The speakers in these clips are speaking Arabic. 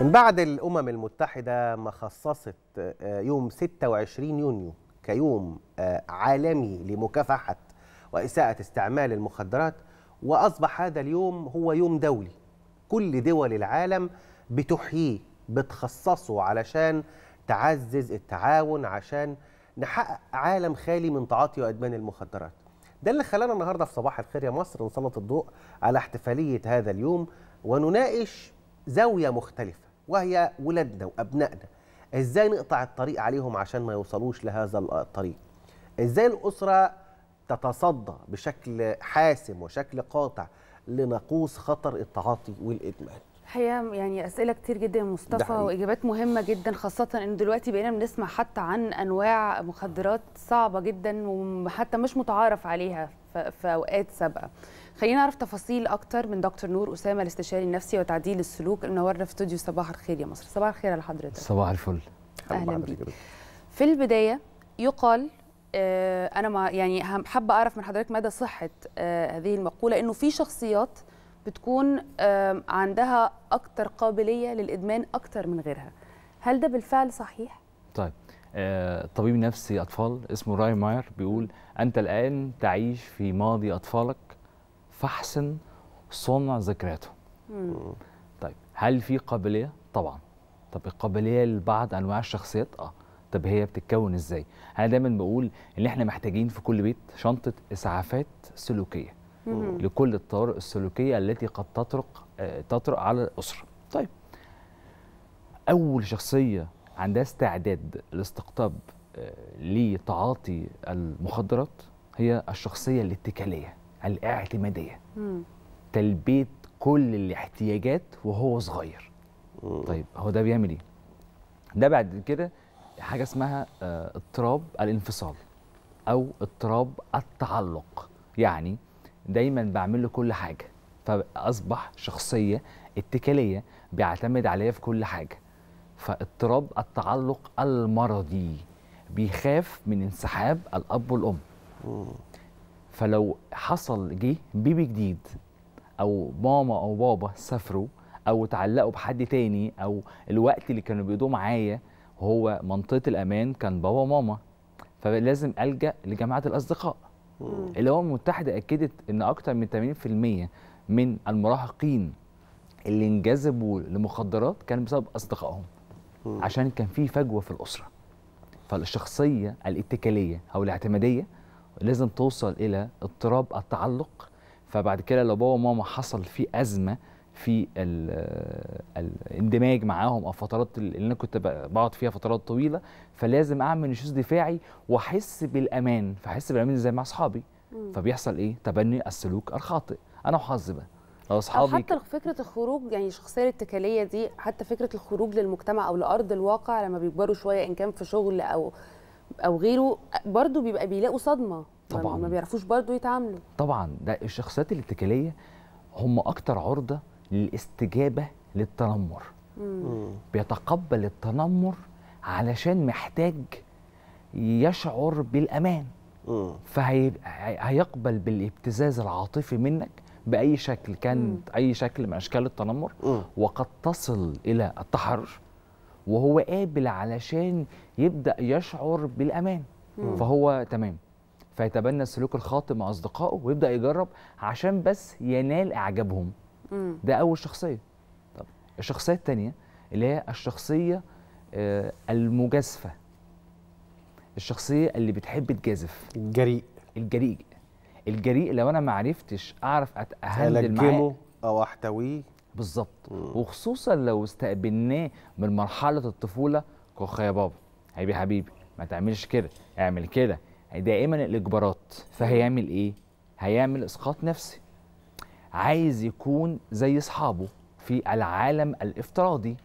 من بعد الأمم المتحدة ما خصصت آه، يوم 26 يونيو كيوم آه، عالمي لمكافحة وإساءة استعمال المخدرات وأصبح هذا اليوم هو يوم دولي كل دول العالم بتحييه بتخصصه علشان تعزز التعاون عشان نحقق عالم خالي من تعاطي وإدمان المخدرات ده اللي خلانا النهاردة في صباح الخير يا مصر نسلط الضوء على احتفالية هذا اليوم ونناقش زاوية مختلفة وهي ولادنا وابنائنا ازاي نقطع الطريق عليهم عشان ما يوصلوش لهذا الطريق ازاي الاسره تتصدى بشكل حاسم وشكل قاطع لنقوص خطر التعاطي والادمان الحقيقه يعني اسئله كتير جدا يا مصطفى واجابات مهمه جدا خاصه ان دلوقتي بقينا بنسمع حتى عن انواع مخدرات صعبه جدا وحتى مش متعارف عليها في اوقات سابقه خلينا نعرف تفاصيل اكتر من دكتور نور اسامه الاستشاري النفسي وتعديل السلوك منورنا في استوديو صباح الخير يا مصر صباح الخير على حضرتك صباح الفل اهلا بيك في البدايه يقال آه، انا ما يعني حابه اعرف من حضرتك مدى صحه آه، هذه المقوله انه في شخصيات بتكون عندها اكتر قابليه للادمان اكتر من غيرها هل ده بالفعل صحيح طيب آه، طبيب نفسي اطفال اسمه راي ماير بيقول انت الان تعيش في ماضي اطفالك فاحسن صنع ذكرياته طيب هل في قابليه طبعا طب القابليه لبعض انواع الشخصيات اه طب هي بتتكون ازاي انا دايما بقول ان احنا محتاجين في كل بيت شنطه اسعافات سلوكيه لكل الطوارئ السلوكيه التي قد تطرق آه، تطرق على الاسره طيب اول شخصيه عندها استعداد لاستقطاب آه، لتعاطي المخدرات هي الشخصيه الاتكاليه الاعتماديه مم. تلبيه كل الاحتياجات وهو صغير مم. طيب هو ده بيعمل ايه ده بعد كده حاجه اسمها آه، اضطراب الانفصال او اضطراب التعلق يعني دايما بعمل له كل حاجه فاصبح شخصيه اتكاليه بيعتمد عليا في كل حاجه فاضطراب التعلق المرضي بيخاف من انسحاب الاب والام فلو حصل جه بيبي جديد او ماما او بابا سافروا او اتعلقوا بحد تاني او الوقت اللي كانوا بيقضوه معايا هو منطقه الامان كان بابا وماما فلازم الجا لجماعه الاصدقاء الامم المتحده اكدت ان اكثر من 80% من المراهقين اللي انجذبوا لمخدرات كان بسبب اصدقائهم عشان كان في فجوه في الاسره فالشخصيه الاتكاليه او الاعتماديه لازم توصل الى اضطراب التعلق فبعد كده لو بابا وماما حصل في ازمه في الاندماج آه، معاهم او فترات اللي انا كنت بقعد فيها فترات طويله فلازم اعمل نشوز دفاعي واحس بالامان فاحس بالامان زي مع اصحابي فبيحصل ايه تبني السلوك الخاطئ انا وحظي بقى لو اصحابي حتى فكره الخروج يعني الشخصيه الاتكاليه دي حتى فكره الخروج للمجتمع او لارض الواقع لما بيكبروا شويه ان كان في شغل او او غيره برضه بيبقى بيلاقوا صدمه طبعا ما بيعرفوش برضه يتعاملوا طبعا ده الشخصيات الاتكاليه هم اكتر عرضه للاستجابه للتنمر مم. بيتقبل التنمر علشان محتاج يشعر بالامان فهيقبل بالابتزاز العاطفي منك باي شكل كان مم. اي شكل من اشكال التنمر مم. وقد تصل الى التحرش وهو قابل علشان يبدا يشعر بالامان مم. فهو تمام فيتبنى السلوك الخاطئ مع اصدقائه ويبدا يجرب عشان بس ينال اعجابهم مم. ده اول شخصيه طب الشخصيه الثانيه اللي هي الشخصيه آه، المجازفه الشخصيه اللي بتحب تجازف الجريء الجريء الجريء لو انا ما عرفتش اعرف اتهندل معاه او احتويه بالظبط وخصوصا لو استقبلناه من مرحله الطفوله كخ يا بابا حبيبي حبيبي ما تعملش كده اعمل كده دائما الاجبارات فهيعمل ايه هيعمل اسقاط نفسي عايز يكون زي اصحابه في العالم الافتراضي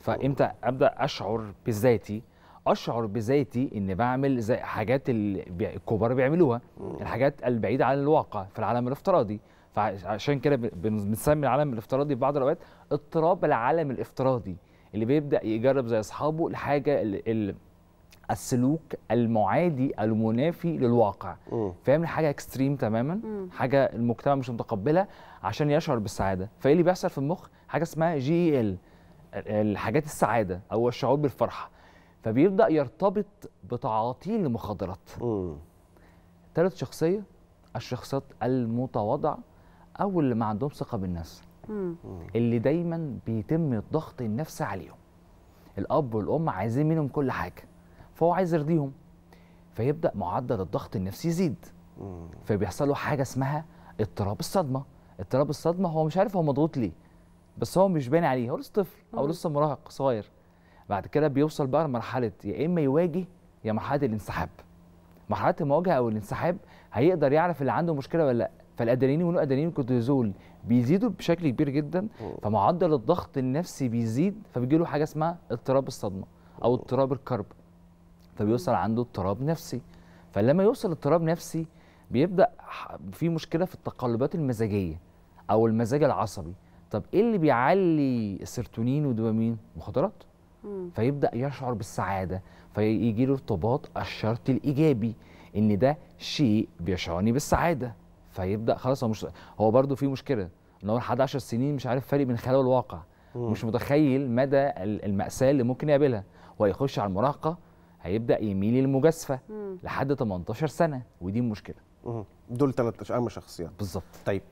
فامتى ابدا اشعر بذاتي اشعر بذاتي ان بعمل زي حاجات الكبار بيعملوها الحاجات البعيده عن الواقع في العالم الافتراضي فعشان كده بنسمي العالم الافتراضي في بعض الاوقات اضطراب العالم الافتراضي اللي بيبدا يجرب زي اصحابه الحاجه اللي السلوك المعادي المنافي للواقع فاهم حاجه اكستريم تماما حاجه المجتمع مش متقبلها عشان يشعر بالسعاده فايه اللي بيحصل في المخ حاجه اسمها جي ال e الحاجات السعاده او الشعور بالفرحه فبيبدا يرتبط بتعاطيه لمخدرات ثالث شخصيه الشخصيات المتواضعه او اللي ما عندهم ثقه بالنفس اللي دايما بيتم الضغط النفسي عليهم الاب والام عايزين منهم كل حاجه فهو عايز يرضيهم فيبدا معدل الضغط النفسي يزيد فبيحصل له حاجه اسمها اضطراب الصدمه اضطراب الصدمه هو مش عارف هو مضغوط ليه بس هو مش باين عليه هو لسه طفل او لسه مراهق صغير بعد كده بيوصل بقى لمرحله يا اما يواجه يا مرحله الانسحاب مرحله المواجهه او الانسحاب هيقدر يعرف اللي عنده مشكله ولا لا فالادرينين والادرينين والكورتيزول بيزيدوا بشكل كبير جدا فمعدل الضغط النفسي بيزيد فبيجي له حاجه اسمها اضطراب الصدمه او اضطراب الكرب فبيوصل عنده اضطراب نفسي فلما يوصل اضطراب نفسي بيبدا في مشكله في التقلبات المزاجيه او المزاج العصبي طب ايه اللي بيعلي السيرتونين والدوبامين مخدرات فيبدا يشعر بالسعاده فيجي له ارتباط الشرط الايجابي ان ده شيء بيشعرني بالسعاده فيبدا خلاص هو مش هو برده في مشكله ان هو 11 سنين مش عارف فرق بين الخيال والواقع مم. مش متخيل مدى الماساه اللي ممكن يقابلها وهيخش على المراهقه هيبدا يميل للمجازفه لحد 18 سنه ودي مشكله مم. دول ثلاث اهم شخصيات بالظبط طيب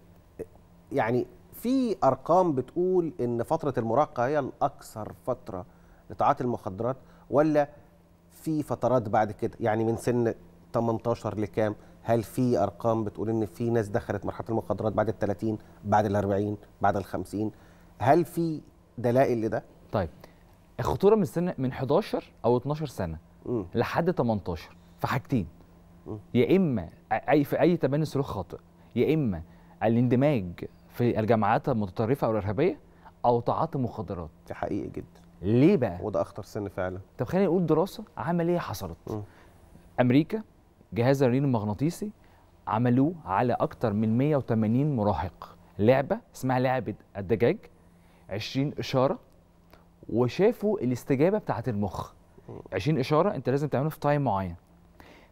يعني في ارقام بتقول ان فتره المراهقه هي الاكثر فتره لتعاطي المخدرات ولا في فترات بعد كده يعني من سن 18 لكام هل في ارقام بتقول ان في ناس دخلت مرحله المخدرات بعد ال 30 بعد ال 40 بعد ال 50 هل في دلائل لده طيب الخطوره من سن من 11 او 12 سنه م. لحد 18 في حاجتين يا اما اي في اي تبني سلوك خاطئ يا اما الاندماج في الجماعات المتطرفه او الارهابيه او تعاطي مخدرات ده حقيقي جدا ليه بقى وده اخطر سن فعلا طب خلينا نقول دراسه عمليه حصلت م. امريكا جهاز الرنين المغناطيسي عملوه على اكتر من 180 مراهق لعبه اسمها لعبه الدجاج 20 اشاره وشافوا الاستجابه بتاعه المخ 20 اشاره انت لازم تعمله في تايم معين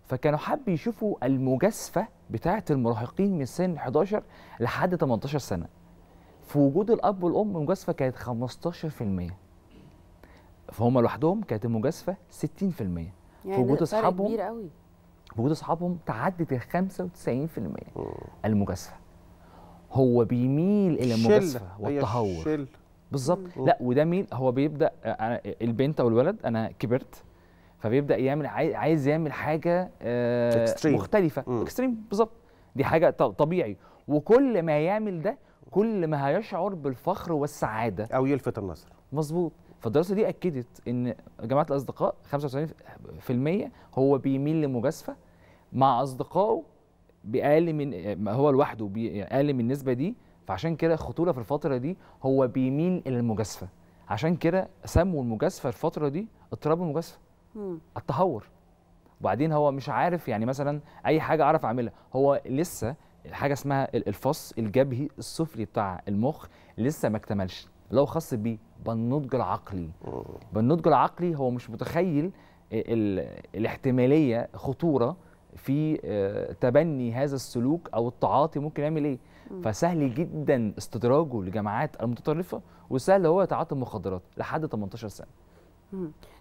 فكانوا حابين يشوفوا المجازفه بتاعه المراهقين من سن 11 لحد 18 سنه في وجود الاب والام المجازفه كانت 15% فهم لوحدهم كانت المجازفه 60% يعني في وجود اصحابهم كبير قوي وجود اصحابهم تعدت ال 95% المجازفه هو بيميل الى المجازفه والتهور بالظبط لا وده مين هو بيبدا آه، آه، البنت او الولد انا كبرت فبيبدا يعمل عايز يعمل حاجه آه مختلفه اكستريم بالظبط دي حاجه طبيعي وكل ما يعمل ده كل ما هيشعر بالفخر والسعاده او يلفت النظر مظبوط فالدراسه دي اكدت ان جماعه الاصدقاء 95% هو بيميل للمجازفه مع اصدقائه باقل من هو لوحده باقل من النسبه دي فعشان كده خطوره في الفتره دي هو بيميل الى المجازفه عشان كده سموا المجازفه الفتره دي اضطراب المجازفه التهور وبعدين هو مش عارف يعني مثلا اي حاجه اعرف اعملها هو لسه حاجه اسمها الفص الجبهي السفلي بتاع المخ لسه ما اكتملش اللي هو خاص بيه بالنضج العقلي بالنضج العقلي هو مش متخيل الاحتماليه خطوره في آه، تبني هذا السلوك او التعاطي ممكن يعمل ايه فسهل جدا استدراجه لجماعات المتطرفه وسهل هو يتعاطى المخدرات لحد 18 سنه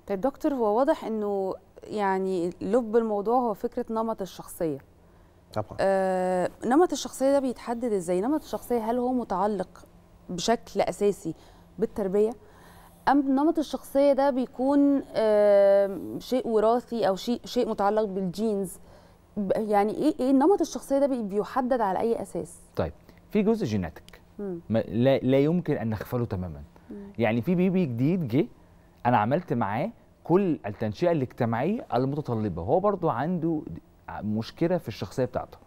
طيب دكتور هو واضح انه يعني لب الموضوع هو فكره نمط الشخصيه طبعا آه نمط الشخصيه ده بيتحدد ازاي نمط الشخصيه هل هو متعلق بشكل اساسي بالتربيه ام نمط الشخصيه ده بيكون شيء وراثي او شيء شيء متعلق بالجينز يعني ايه ايه نمط الشخصيه ده بيحدد على اي اساس طيب في جزء جيناتيك لا لا يمكن ان نغفله تماما مم. يعني في بيبي جديد جه انا عملت معاه كل التنشئه الاجتماعيه المتطلبه هو برضو عنده مشكله في الشخصيه بتاعته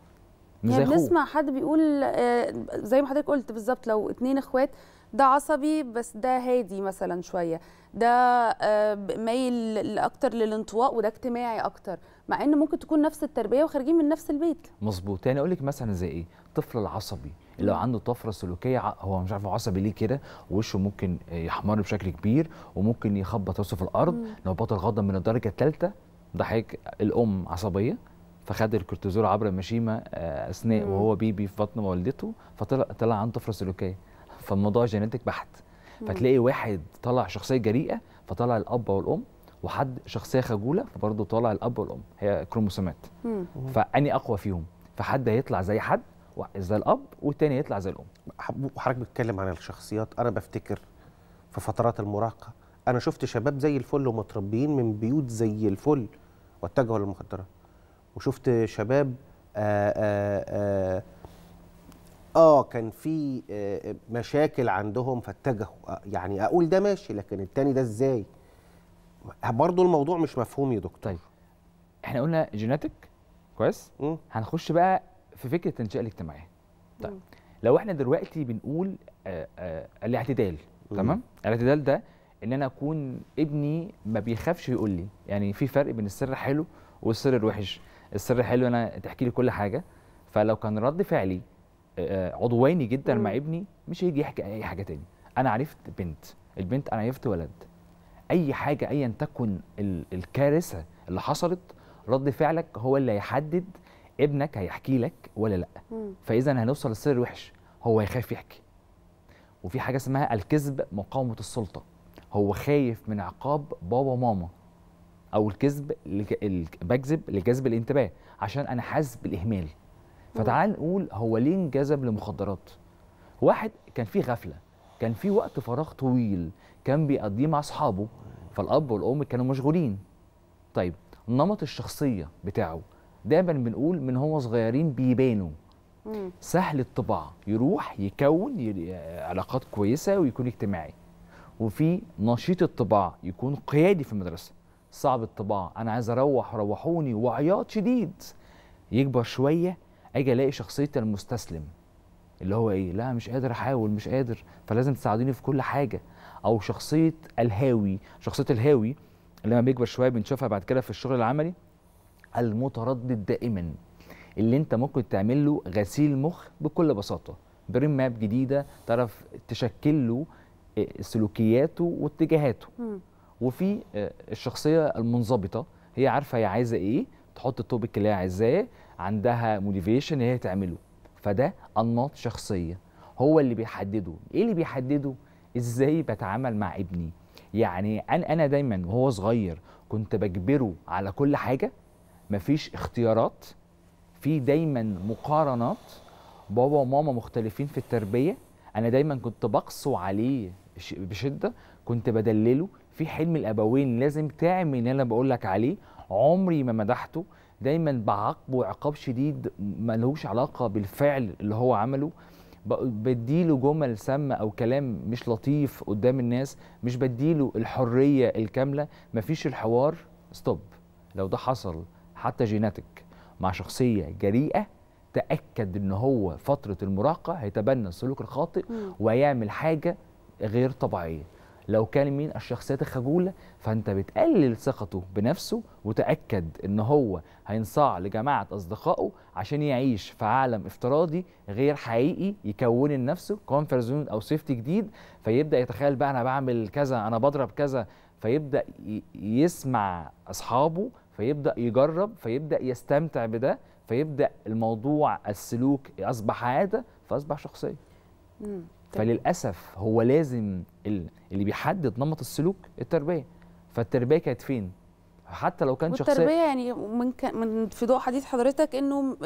يعني بنسمع حد بيقول آه، زي ما حضرتك قلت بالظبط لو اتنين اخوات ده عصبي بس ده هادي مثلا شويه ده آه، مايل اكتر للانطواء وده اجتماعي اكتر مع ان ممكن تكون نفس التربيه وخارجين من نفس البيت مظبوط يعني اقول لك مثلا زي ايه الطفل العصبي اللي لو عنده طفره سلوكيه هو مش عارف عصبي ليه كده وشه ممكن آه، يحمر بشكل كبير وممكن يخبط راسه في الارض لو بطل غضب من الدرجه الثالثه ده حضرتك الام عصبيه فخد الكورتيزول عبر المشيمه آه، اثناء وهو بيبي في بطن والدته فطلع طلع عنده طفره سلوكيه فالموضوع جينيتك بحت فتلاقي واحد طلع شخصيه جريئه فطلع الاب والام وحد شخصيه خجوله فبرضه طالع الاب والام هي كروموسومات فاني اقوى فيهم فحد هيطلع زي حد زي الاب والتاني هيطلع زي الام وحضرتك بتتكلم عن الشخصيات انا بفتكر في فترات المراهقه انا شفت شباب زي الفل ومتربيين من بيوت زي الفل واتجهوا للمخدرات وشفت شباب آآ آه، آآ آه،, آه،, اه كان في مشاكل عندهم فاتجهوا يعني اقول ده ماشي لكن التاني ده ازاي برضو الموضوع مش مفهوم يا دكتور طيب احنا قلنا جيناتيك كويس هنخش بقى في فكره التنشئه الاجتماعيه طيب مم. لو احنا دلوقتي بنقول آآ آآ الاعتدال تمام الاعتدال ده ان انا اكون ابني ما بيخافش يقول لي يعني في فرق بين السر حلو والسر الوحش السر حلو انا تحكي لي كل حاجه فلو كان رد فعلي آه، آه، عضواني جدا مع ابني مش هيجي يحكي اي حاجه تاني انا عرفت بنت البنت انا عرفت ولد اي حاجه ايا تكن الكارثه اللي حصلت رد فعلك هو اللي هيحدد ابنك هيحكي لك ولا لا فاذا هنوصل للسر وحش هو هيخاف يحكي وفي حاجه اسمها الكذب مقاومه السلطه هو خايف من عقاب بابا وماما او الكذب بكذب لجذب الانتباه عشان انا حاسس بالاهمال فتعال نقول هو ليه انجذب لمخدرات واحد كان في غفله كان في وقت فراغ طويل كان بيقضيه مع اصحابه فالاب والام كانوا مشغولين طيب نمط الشخصيه بتاعه دايما بنقول من هو صغيرين بيبانوا سهل الطباع يروح يكون علاقات كويسه ويكون اجتماعي وفي نشيط الطباع يكون قيادي في المدرسه صعب الطباع انا عايز اروح روحوني وعياط شديد يكبر شويه اجي الاقي شخصيه المستسلم اللي هو ايه لا مش قادر احاول مش قادر فلازم تساعدوني في كل حاجه او شخصيه الهاوي شخصيه الهاوي لما بيكبر شويه بنشوفها بعد كده في الشغل العملي المتردد دائما اللي انت ممكن تعمل له غسيل مخ بكل بساطه برين ماب جديده تعرف تشكل له آه، سلوكياته واتجاهاته وفي آه، الشخصيه المنظبطه هي عارفه هي عايزه ايه تحط التوبيك اللي هي عايزاه عندها موتيفيشن هي تعمله فده انماط شخصيه هو اللي بيحدده ايه اللي بيحدده ازاي بتعامل مع ابني يعني انا انا دايما وهو صغير كنت بجبره على كل حاجه مفيش اختيارات في دايما مقارنات بابا وماما مختلفين في التربيه انا دايما كنت بقسو عليه بشده كنت بدلله في حلم الابوين لازم تعمل اللي انا بقول لك عليه عمري ما مدحته دايما بعاقبه عقاب شديد لهوش علاقه بالفعل اللي هو عمله بديله جمل سامة أو كلام مش لطيف قدام الناس مش بديله الحرية الكاملة مفيش الحوار ستوب لو ده حصل حتى جيناتك مع شخصية جريئة تأكد إن هو فترة المراهقة هيتبنى السلوك الخاطئ ويعمل حاجة غير طبيعية لو كان مين الشخصيات الخجوله فانت بتقلل ثقته بنفسه وتاكد ان هو هينصاع لجماعه اصدقائه عشان يعيش في عالم افتراضي غير حقيقي يكون لنفسه كونفر زون او سيفتي جديد فيبدا يتخيل بقى انا بعمل كذا انا بضرب كذا فيبدا يسمع اصحابه فيبدا يجرب فيبدا يستمتع بده فيبدا الموضوع السلوك اصبح عاده فاصبح شخصيه فللاسف هو لازم اللي بيحدد نمط السلوك التربيه فالتربيه كانت فين حتى لو كان شخصيه التربيه يعني من, من في ضوء حديث حضرتك انه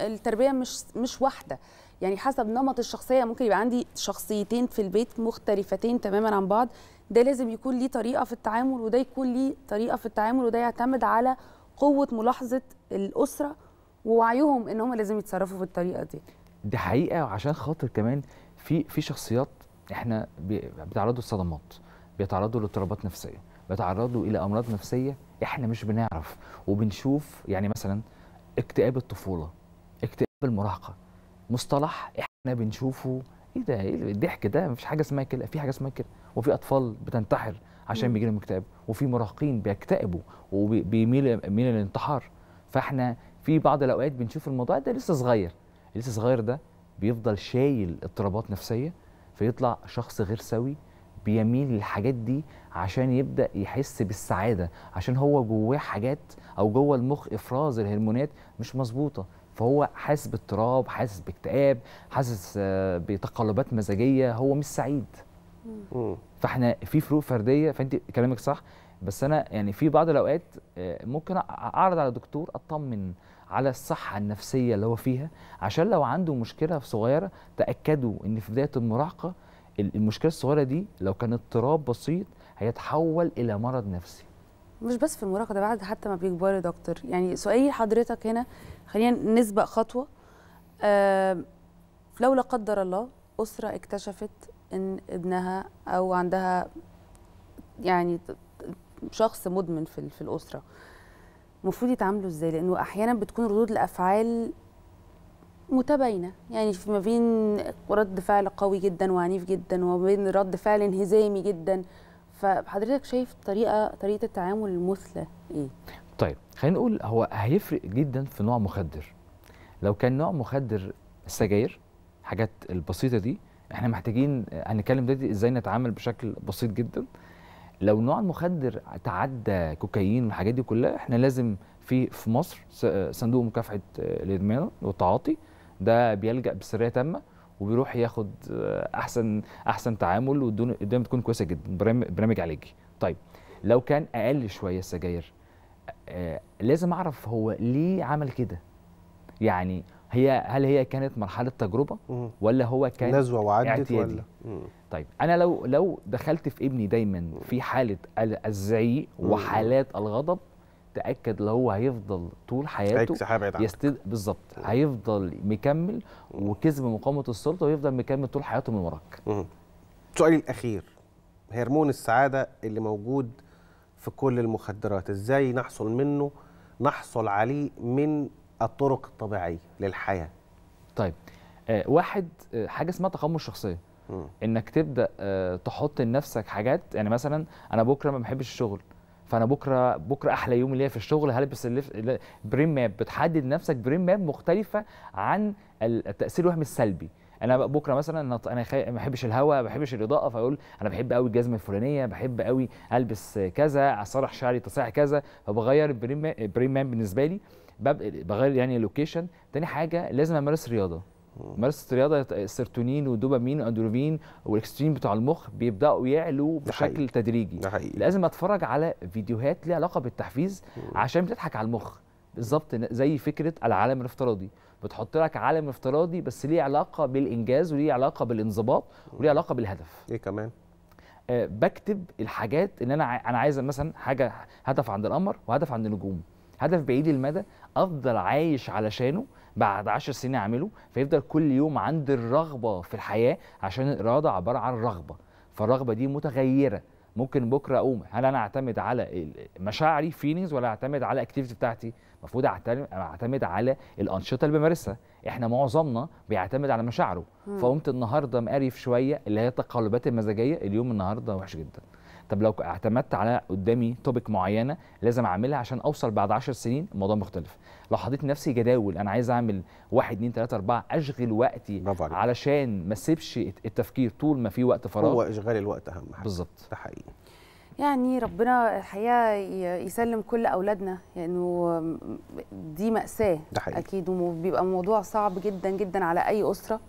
التربيه مش مش واحده يعني حسب نمط الشخصيه ممكن يبقى عندي شخصيتين في البيت مختلفتين تماما عن بعض ده لازم يكون ليه طريقه في التعامل وده يكون ليه طريقه في التعامل وده يعتمد على قوه ملاحظه الاسره ووعيهم ان هم لازم يتصرفوا بالطريقه دي دي حقيقه عشان خاطر كمان في في شخصيات احنا بيتعرضوا لصدمات بيتعرضوا لاضطرابات نفسيه بيتعرضوا الى امراض نفسيه احنا مش بنعرف وبنشوف يعني مثلا اكتئاب الطفوله اكتئاب المراهقه مصطلح احنا بنشوفه ايه ده ايه الضحك ده مفيش حاجه اسمها كده في حاجه اسمها كده وفي اطفال بتنتحر عشان بيجي لهم اكتئاب وفي مراهقين بيكتئبوا وبيميل من للانتحار فاحنا في بعض الاوقات بنشوف الموضوع ده لسه صغير لسه صغير ده بيفضل شايل اضطرابات نفسيه فيطلع شخص غير سوي بيميل للحاجات دي عشان يبدا يحس بالسعاده عشان هو جواه حاجات او جوه المخ افراز الهرمونات مش مظبوطه فهو حاسس باضطراب حاسس باكتئاب حاسس آه، بتقلبات مزاجيه هو مش سعيد فاحنا في فروق فرديه فانت كلامك صح بس انا يعني في بعض الاوقات آه، ممكن اعرض على دكتور اطمن على الصحة النفسية اللي هو فيها عشان لو عنده مشكلة صغيرة تأكدوا إن في بداية المراهقة المشكلة الصغيرة دي لو كان اضطراب بسيط هيتحول إلى مرض نفسي مش بس في المراهقة ده بعد حتى ما بيكبروا يا دكتور يعني سؤالي حضرتك هنا خلينا نسبق خطوة آه لو لا قدر الله أسرة اكتشفت إن ابنها أو عندها يعني شخص مدمن في الأسرة المفروض يتعاملوا ازاي لانه احيانا بتكون ردود الافعال متباينه يعني ما بين رد فعل قوي جدا وعنيف جدا وما بين رد فعل انهزامي جدا فحضرتك شايف طريقه طريقه التعامل المثلى ايه طيب خلينا نقول هو هيفرق جدا في نوع مخدر لو كان نوع مخدر السجاير حاجات البسيطه دي احنا محتاجين هنتكلم دلوقتي ازاي نتعامل بشكل بسيط جدا لو نوع المخدر تعدى كوكايين والحاجات دي كلها احنا لازم في في مصر صندوق مكافحه آه، الادمان والتعاطي ده بيلجا بسريه تامه وبيروح ياخد آه، احسن احسن تعامل والدنيا بتكون كويسه جدا برنامج علاجي طيب لو كان اقل شويه السجاير آه، لازم اعرف هو ليه عمل كده يعني هي هل هي كانت مرحله تجربه ولا هو كان نزوه وعدت اعتيادي. ولا طيب انا لو لو دخلت في ابني دايما في حاله الزعيق وحالات الغضب تاكد لو هو هيفضل طول حياته يستد... بالظبط هيفضل مكمل وكذب مقاومه السلطه ويفضل مكمل طول حياته من وراك سؤالي الاخير هرمون السعاده اللي موجود في كل المخدرات ازاي نحصل منه نحصل عليه من الطرق الطبيعيه للحياه طيب آه واحد آه حاجه اسمها تقمص الشخصيه انك تبدا آه، تحط لنفسك حاجات يعني مثلا انا بكره ما بحبش الشغل فانا بكره بكره احلى يوم ليا في الشغل هلبس بريم ماب بتحدد نفسك بريم ماب مختلفه عن التاثير الوهمي السلبي انا بكره مثلا انا خي... ما بحبش الهواء ما بحبش الاضاءه فاقول انا بحب قوي الجزمه الفلانيه بحب قوي البس كذا اصرح شعري تصريح كذا فبغير البريم ماب بالنسبه لي بغير يعني اللوكيشن تاني حاجه لازم امارس رياضه ممارسه الرياضه السيرتونين والدوبامين والاندروفين والاكستريم بتاع المخ بيبداوا يعلوا بشكل تدريجي لازم اتفرج على فيديوهات ليها علاقه بالتحفيز عشان بتضحك على المخ بالظبط زي فكره العالم الافتراضي بتحط لك عالم افتراضي بس ليه علاقه بالانجاز وليه علاقه بالانضباط وليه علاقه بالهدف ايه كمان أه بكتب الحاجات اللي انا انا عايز مثلا حاجه هدف عند القمر وهدف عند النجوم هدف بعيد المدى افضل عايش علشانه بعد 10 سنين اعمله فيفضل كل يوم عندي الرغبه في الحياه عشان الاراده عباره عن رغبه فالرغبه دي متغيره ممكن بكره اقوم هل انا اعتمد على مشاعري فيلينجز ولا اعتمد على الاكتيفيتي بتاعتي المفروض اعتمد على الانشطه اللي بمارسها احنا معظمنا بيعتمد على مشاعره فقمت النهارده مقرف شويه اللي هي التقلبات المزاجيه اليوم النهارده وحش جدا طب لو اعتمدت على قدامي توبيك معينه لازم اعملها عشان اوصل بعد 10 سنين الموضوع مختلف لو حطيت نفسي جداول انا عايز اعمل 1 2 3 4 اشغل وقتي علشان ما اسيبش التفكير طول ما في وقت فراغ هو اشغال الوقت اهم حاجه بالظبط ده حقيقي يعني ربنا الحقيقه يسلم كل اولادنا لانه يعني دي ماساه ده اكيد وبيبقى موضوع صعب جدا جدا على اي اسره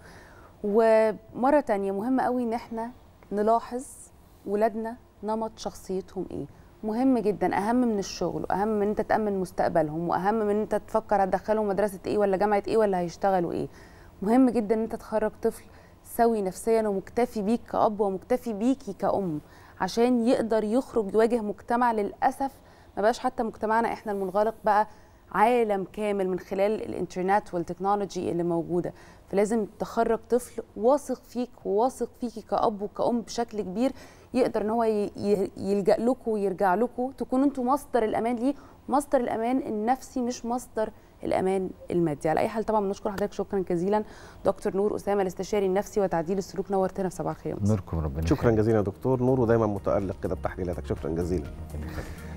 ومره تانية مهم قوي ان احنا نلاحظ ولادنا نمط شخصيتهم ايه مهم جدا اهم من الشغل واهم من انت تامن مستقبلهم واهم من انت تفكر هتدخلهم مدرسه ايه ولا جامعه ايه ولا هيشتغلوا ايه مهم جدا ان انت تخرج طفل سوي نفسيا ومكتفي بيك كأب ومكتفي بيكي كأم عشان يقدر يخرج يواجه مجتمع للأسف ما بقاش حتى مجتمعنا احنا المنغلق بقى عالم كامل من خلال الانترنت والتكنولوجي اللي موجودة فلازم تخرج طفل واثق فيك وواثق فيكي كأب وكأم بشكل كبير يقدر ان هو يلجا لكم ويرجع لكم تكونوا انتم مصدر الامان ليه مصدر الامان النفسي مش مصدر الامان المادي على اي حال طبعا بنشكر حضرتك شكرا جزيلا دكتور نور اسامه الاستشاري النفسي وتعديل السلوك نورتنا في صباح الخير نوركم ربنا شكرا جزيلا يا دكتور نور ودايما متالق كده بتحليلاتك شكرا جزيلا